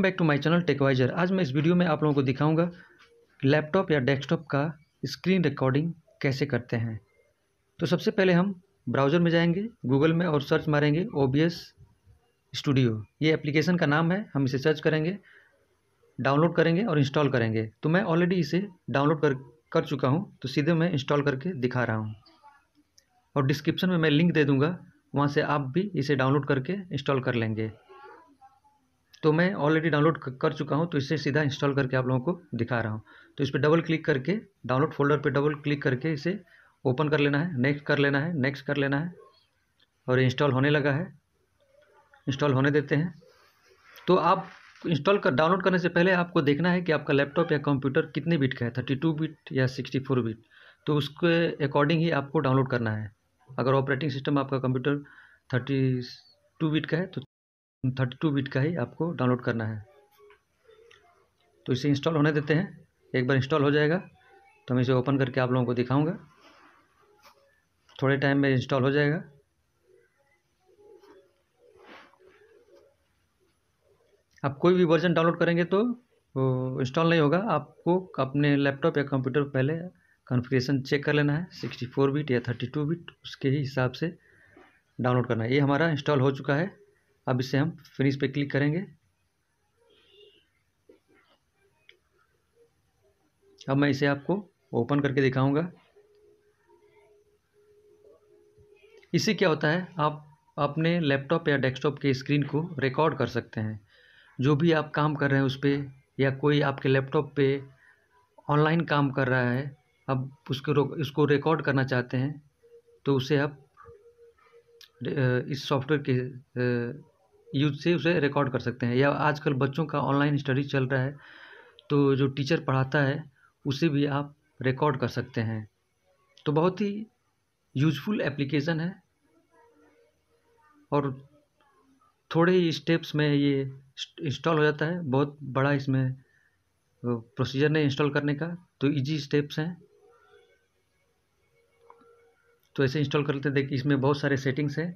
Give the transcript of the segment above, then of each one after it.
welcome back to my channel Techwiser आज मैं इस वीडियो में आप लोगों को दिखाऊंगा लैपटॉप या डेस्कटॉप का स्क्रीन रिकॉर्डिंग कैसे करते हैं तो सबसे पहले हम ब्राउज़र में जाएंगे गूगल में और सर्च मारेंगे ओ स्टूडियो ये एप्लीकेशन का नाम है हम इसे सर्च करेंगे डाउनलोड करेंगे और इंस्टॉल करेंगे तो मैं ऑलरेडी इसे डाउनलोड कर कर चुका हूँ तो सीधे मैं इंस्टॉल करके दिखा रहा हूँ और डिस्क्रिप्शन में मैं लिंक दे दूँगा वहाँ से आप भी इसे डाउनलोड करके इंस्टॉल कर लेंगे तो मैं ऑलरेडी डाउनलोड कर चुका हूँ तो इसे सीधा इंस्टॉल करके आप लोगों को दिखा रहा हूँ तो इस पर डबल क्लिक करके डाउनलोड फोल्डर पर डबल क्लिक करके इसे ओपन कर लेना है नेक्स्ट कर लेना है नेक्स्ट कर लेना है और इंस्टॉल होने लगा है इंस्टॉल होने देते हैं तो आप इंस्टॉल कर डाउनलोड करने से पहले आपको देखना है कि आपका लैपटॉप या कंप्यूटर कितने बिट का है थर्टी टू बिट या सिक्सटी फोर बिट तो उसके अकॉर्डिंग ही आपको डाउनलोड करना है अगर ऑपरेटिंग सिस्टम आपका कंप्यूटर थर्टी टू बिट का है तो थर्टी टू बिट का ही आपको डाउनलोड करना है तो इसे इंस्टॉल होने देते हैं एक बार इंस्टॉल हो जाएगा तो मैं इसे ओपन करके आप लोगों को दिखाऊंगा थोड़े टाइम में इंस्टॉल हो जाएगा आप कोई भी वर्जन डाउनलोड करेंगे तो इंस्टॉल नहीं होगा आपको अपने लैपटॉप या कंप्यूटर पर पहले कॉन्फ़िगरेशन चेक कर लेना है सिक्सटी फोर बिट या थर्टी टू बिट उसके ही हिसाब से डाउनलोड करना है ये हमारा इंस्टॉल हो चुका है अब इसे हम फिनिश पे क्लिक करेंगे अब मैं इसे आपको ओपन करके दिखाऊंगा इससे क्या होता है आप अपने लैपटॉप या डेस्कटॉप के स्क्रीन को रिकॉर्ड कर सकते हैं जो भी आप काम कर रहे हैं उस पर या कोई आपके लैपटॉप पे ऑनलाइन काम कर रहा है अब उसको उसको रिकॉर्ड करना चाहते हैं तो उसे आप इस सॉफ्टवेयर के यूज से उसे रिकॉर्ड कर सकते हैं या आजकल बच्चों का ऑनलाइन स्टडी चल रहा है तो जो टीचर पढ़ाता है उसे भी आप रिकॉर्ड कर सकते हैं तो बहुत ही यूजफुल एप्लीकेशन है और थोड़े ही स्टेप्स में ये इंस्टॉल हो जाता है बहुत बड़ा इसमें प्रोसीजर नहीं इंस्टॉल करने का तो इजी स्टेप्स हैं तो ऐसे इंस्टॉल कर लेते हैं देखिए इसमें बहुत सारे सेटिंग्स हैं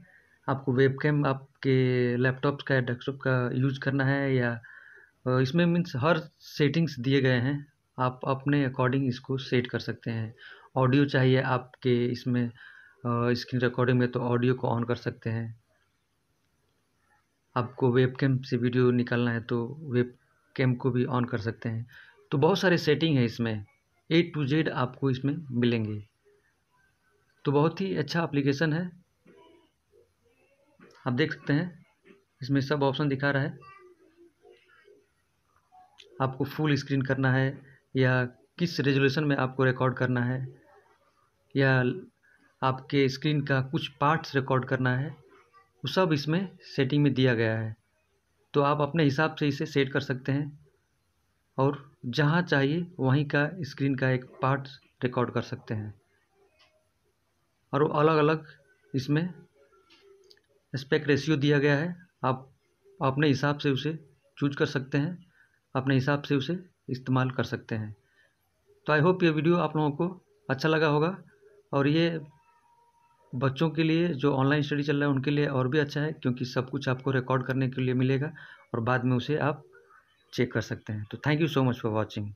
आपको वेबकैम आपके लैपटॉप का या डेस्कटॉप का यूज करना है या इसमें मीन्स हर सेटिंग्स दिए गए हैं आप अपने अकॉर्डिंग इसको सेट कर सकते हैं ऑडियो चाहिए आपके इसमें स्क्रीन रिकॉर्डिंग में तो ऑडियो को ऑन कर सकते हैं आपको वेबकैम से वीडियो निकालना है तो वेबकैम को भी ऑन कर सकते हैं तो बहुत सारे सेटिंग है इसमें ए टू जेड आपको इसमें मिलेंगे तो बहुत ही अच्छा एप्लीकेशन है आप देख सकते हैं इसमें सब ऑप्शन दिखा रहा है आपको फुल स्क्रीन करना है या किस रेजोल्यूशन में आपको रिकॉर्ड करना है या आपके स्क्रीन का कुछ पार्ट्स रिकॉर्ड करना है वो सब इसमें सेटिंग में दिया गया है तो आप अपने हिसाब से इसे सेट कर सकते हैं और जहाँ चाहिए वहीं का स्क्रीन का एक पार्ट रिकॉर्ड कर सकते हैं और वो अलग अलग इसमें एस्पेक्ट रेशियो दिया गया है आप अपने हिसाब से उसे चूज कर सकते हैं अपने हिसाब से उसे इस्तेमाल कर सकते हैं तो आई होप ये वीडियो आप लोगों को अच्छा लगा होगा और ये बच्चों के लिए जो ऑनलाइन स्टडी चल रहा है उनके लिए और भी अच्छा है क्योंकि सब कुछ आपको रिकॉर्ड करने के लिए मिलेगा और बाद में उसे आप चेक कर सकते हैं तो thank you so much for watching